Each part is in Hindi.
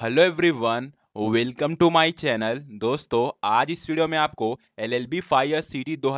Hello everyone, welcome to my channel दोस्तों आज इस वीडियो में आपको L L B year C T दो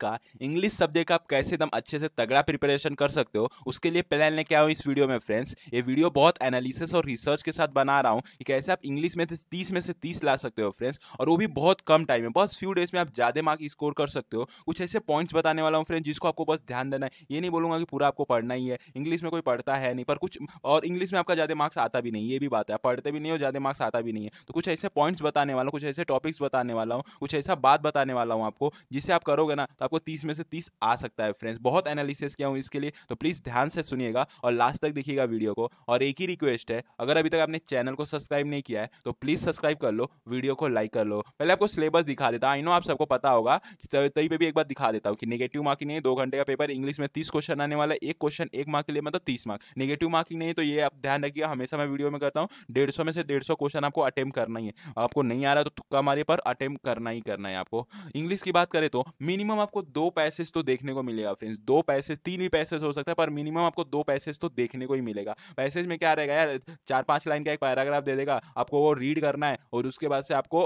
का इंग्लिश सब्जेक्ट आप कैसे एकदम अच्छे से तगड़ा प्रिपरेशन कर सकते हो उसके लिए प्लान लेके आया हूँ इस वीडियो में फ्रेंड्स ये वीडियो बहुत एनालिसिस और रिसर्च के साथ बना रहा हूँ कि कैसे आप इंग्लिश में तीस में से तीस ला सकते हो फ्रेंड्स और वो भी बहुत कम टाइम में बस फ्यू डेज में आप ज़्यादा मार्क स्कोर कर सकते हो कुछ ऐसे पॉइंट्स बताने वाला हूँ फ्रेंड्स जिसको आपको बस ध्यान देना है ये नहीं बोलूँगा कि पूरा आपको पढ़ना ही है इंग्लिश में कोई पढ़ता है नहीं पर कुछ और इंग्लिश में आपका ज़्यादा मार्क्स आता भी नहीं ये भी बात है पढ़ते भी नहीं हो ज़्यादा मार्क्स आता भी नहीं नहीं है तो कुछ ऐसे पॉइंट्स बताने वाला हूँ कुछ ऐसे टॉपिक्स बताने वाला हूँ कुछ ऐसा बात बताने वाला हूँ आपको जिसे आप करोगे ना तो आपको तीस में से तीस आ सकता है फ्रेंड्स बहुत एनालिसिस किया हूँ इसके लिए तो प्लीज़ ध्यान से सुनिएगा और लास्ट तक देखिएगा वीडियो को और एक ही रिक्वेस्ट है अगर अभी तक आपने चैनल को सब्सक्राइब नहीं किया है तो प्लीज़ सब्सक्राइब कर लो वीडियो को लाइक कर लो पहले आपको सिलेबस दिखा देता आई नो आप सबको पता होगा कि तभी पर भी एक बार दिखा देता हूँ कि नेगेटिव मार्किंग नहीं दो घंटे का पेपर इंग्लिश में तीस क्वेश्चन आने वाला है एक क्वेश्चन एक मार्क के लिए मतलब तीस मार्क नेगेटिव मार्किंग नहीं तो ये आप ध्यान रखिएगा हमेशा मैं वीडियो में करता हूँ डेढ़ में से डेढ़ क्वेश्चन आपको अटेम्प करना ही है आपको नहीं आ रहा तो तुक्का मारे पर अटेम्प्ट करना ही करना है आपको इंग्लिश की बात करें तो मिनिमम आपको दो पैसेज तो देखने को मिलेगा फ्रेंड्स दो पैसे तीन भी पैसेज हो सकता है पर मिनिमम आपको दो पैसेज तो देखने को ही मिलेगा पैसेज में क्या रहेगा यार चार पाँच लाइन का एक पैराग्राफ दे देगा आपको वो रीड करना है और उसके बाद से आपको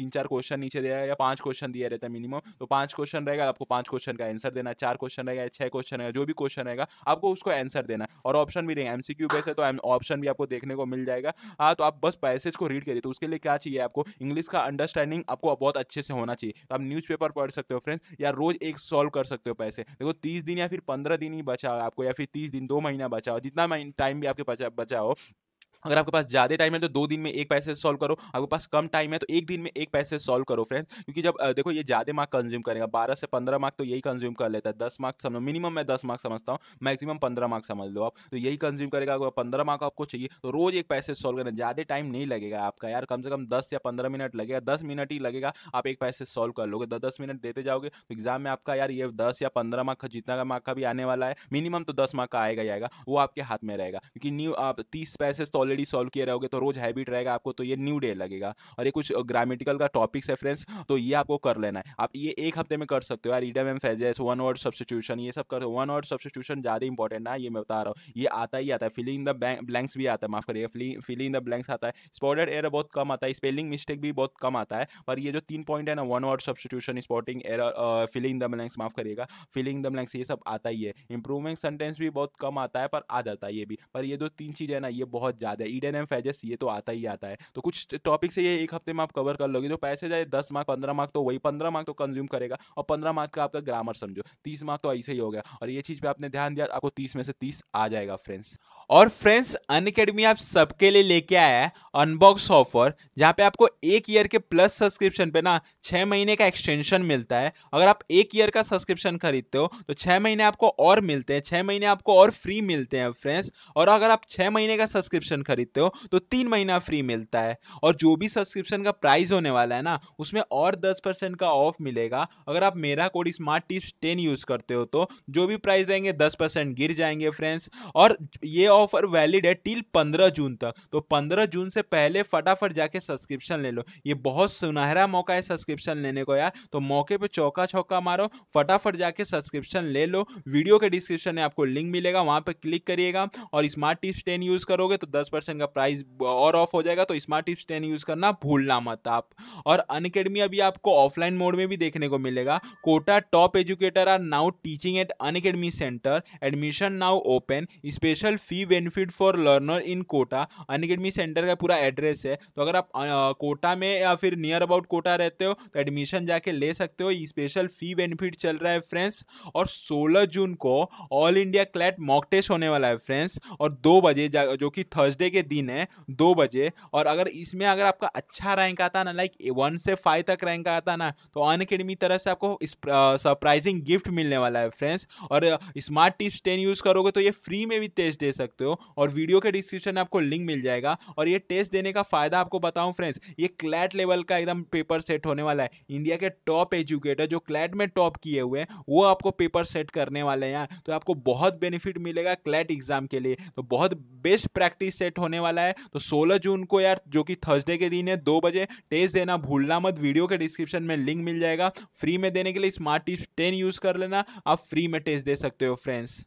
तीन चार क्वेश्चन नीचे दे या पाँच क्वेश्चन दिया रहता है मिनिमम तो पाँच क्वेश्चन रहेगा आपको पाँच क्वेश्चन का आंसर देना चार क्वेश्चन रहेगा छः क्वेश्चन रहेगा जो भी क्वेश्चन रहेगा आपको उसको आंसर देना और ऑप्शन भी रहेगा एमसीक्यू बेस है तो ऑप्शन भी आपको देखने को मिल जाएगा हाँ तो आप बस पैसेज को रीड रीड करिए तो उसके लिए क्या चाहिए आपको इंग्लिश का अंडरस्टैंडिंग आपको बहुत अच्छे से होना चाहिए तो आप न्यूज पढ़ सकते हो फ्रेंड्स या रोज़ एक सॉल्व कर सकते हो पैसे देखो तीस दिन या फिर पंद्रह दिन ही बचाओ आपको या फिर तीस दिन दो महीना बचाओ जितना टाइम भी आपके बचा बचाओ अगर आपके पास ज़्यादा टाइम है तो दो दिन में एक पैसे सॉल्व करो आपके पास कम टाइम है तो एक दिन में एक पैसे सॉल्व करो फ्रेंड्स क्योंकि जब देखो ये ज़्यादा मार्क कंज्यूम करेगा बारह से पंद्रह मार्क तो यही कंज्यूम कर लेता है दस मार्क समझो मिनिमम मैं दस मार्क समझता हूँ मैक्सिमम पंद्रह मार्क समझ लो आप तो यही कंज्यूम करेगा अगर पंद्रह मार्क आपको चाहिए तो रोज़ एक पैसे सॉल्व करना ज़्यादा टाइम नहीं लगेगा आपका यार कम से कम दस या पंद्रह मिनट लगेगा दस मिनट ही लगेगा आप एक पैसे सॉल्व कर लोगे दस मिनट देते जाओगे तो एग्जाम में आपका यार ये दस या पंद्रह मार्क जितना का मार्क का भी आने वाला है मिनिमम तो दस मार्क का आएगा ही आएगा वो आपके हाथ में रहेगा क्योंकि न्यू आप तीस पैसे सॉल्व ऑलरेडी सॉल्व किया रहोगे तो रोज हैबिट रहेगा आपको तो ये न्यू डे लगेगा और ये कुछ ग्रामेटिकल का टॉपिक्स है फ्रेंड्स तो ये आपको कर लेना है आप ये एक हफ्ते में कर सकते हो यार ईडम एम फेजेस वन वर्ड सब्सटीट्यूशन ये सब कर वन वर्ड सब्सटीट्यूशन ज़्यादा इंपॉर्टेंट ना ये मैं बता रहा हूँ ये आता ही आता है फिलिंग इन द ब्लैंक्स भी आता है माफ करिए फिलिंग इन द ब्लैंक्स आता है स्पॉटेड एयर बहुत कम आता है स्पेलिंग मिस्टेक भी बहुत कम आता है पर ये जो तीन पॉइंट है ना one word substitution spotting error filling the blanks माफ करिएगा फिलिंग द ब्लैंक्स ये सब आता ही है इंप्रूविंग सेंटेंस भी बहुत कम आता है पर आ जाता है ये भी पर ये जो तीन चीज़ें ना ये बहुत ज़्यादा है ईडन एम फैजेस ये तो आता ही आता है तो कुछ टॉपिक से ये एक हफ्ते में आप कवर कर लोगे जो पैसे जाए दस मार्क पंद्रह मार्क तो वही पंद्रह मार्क तो कंज्यूम करेगा और पंद्रह मार्क का आपका ग्रामर समझो तीस मार्क तो ऐसे ही हो गया और ये चीज़ पर आपने ध्यान दिया आपको तीस में से तीस आ जाएगा फ्रेंड्स और फ्रेंड्स अन अकेडमी आप सबके लिए लेके आया है अनबॉक्स ऑफर जहाँ पे आपको एक ईयर के प्लस सब्सक्रिप्शन पे ना छः महीने का एक्सटेंशन मिलता है अगर आप एक ईयर का सब्सक्रिप्शन खरीदते हो तो छः महीने आपको और मिलते हैं छः महीने आपको और फ्री मिलते हैं फ्रेंड्स और अगर आप छः महीने का सब्सक्रिप्शन खरीदते हो तो तीन महीना फ्री मिलता है और जो भी सब्सक्रिप्शन का प्राइस होने वाला है ना उसमें और दस परसेंट का ऑफ मिलेगा अगर आप मेरा code smart tips ten use करते हो तो जो भी प्राइस रहेंगे दस परसेंट गिर जाएंगे फ्रेंड्स और ये ऑफ ऑफर वैलिड है टिल पंद्रह जून तक तो पंद्रह जून से पहले फटाफट जाके सब्सक्रिप्शन ले लो ये बहुत सुनहरा मौका है सब्सक्रिप्शन लेने को यार तो मौके पर चौका छौका मारो फटाफट जाके सब्सक्रिप्शन ले लो वीडियो के डिस्क्रिप्शन में आपको लिंक मिलेगा वहाँ पर क्लिक करिएगा और स्मार्ट टिप्स टेन यूज़ करोगे तो दस परसेंट का प्राइस और ऑफ हो जाएगा तो स्मार्ट टिप्स टेन यूज़ करना भूलना मत आप और अनकेडमी अभी आपको ऑफलाइन मोड में भी देखने को मिलेगा Kota top educator are now teaching at Unacademy centre admission now open special fee fee benefit for learner in Kota Unacademy centre का पूरा एड्रेस है तो अगर आप कोटा में या फिर नियर अबाउट कोटा रहते हो तो एडमिशन जाके ले सकते हो स्पेशल फी बेनिफिट चल रहा है फ्रेंड्स और 16 जून को all India CLAT mock test होने वाला है फ्रेंड्स और दो बजे जो कि थर्सडे के दिन है दो बजे और अगर इसमें अगर आपका अच्छा रैंक आता ना लाइक वन से फाइव तक रैंक आता ना तो अन अकेडमी तरफ से आपको सरप्राइजिंग गिफ्ट मिलने वाला है फ्रेंड्स और स्मार्ट टिप्स टेन यूज़ करोगे तो ये फ्री में भी टेस्ट दे सकते सकते हो और वीडियो के डिस्क्रिप्शन में आपको लिंक मिल जाएगा और ये टेस्ट देने का फ़ायदा आपको बताऊँ फ्रेंड्स ये क्लैट लेवल का एकदम पेपर सेट होने वाला है इंडिया के टॉप एजुकेटर जो क्लैट में टॉप किए हुए हैं वो आपको पेपर सेट करने वाले हैं तो आपको बहुत बेनिफिट मिलेगा क्लैट एग्ज़ाम के लिए तो बहुत बेस्ट प्रैक्टिस सेट होने वाला है तो सोलह जून को यार जो कि थर्सडे के दिन है दो बजे टेस्ट देना भूलना मत वीडियो के डिस्क्रिप्शन में लिंक मिल जाएगा फ्री में देने के लिए स्मार्ट टिप्स टेन यूज़ कर लेना आप फ्री में टेस्ट दे सकते हो फ्रेंड्स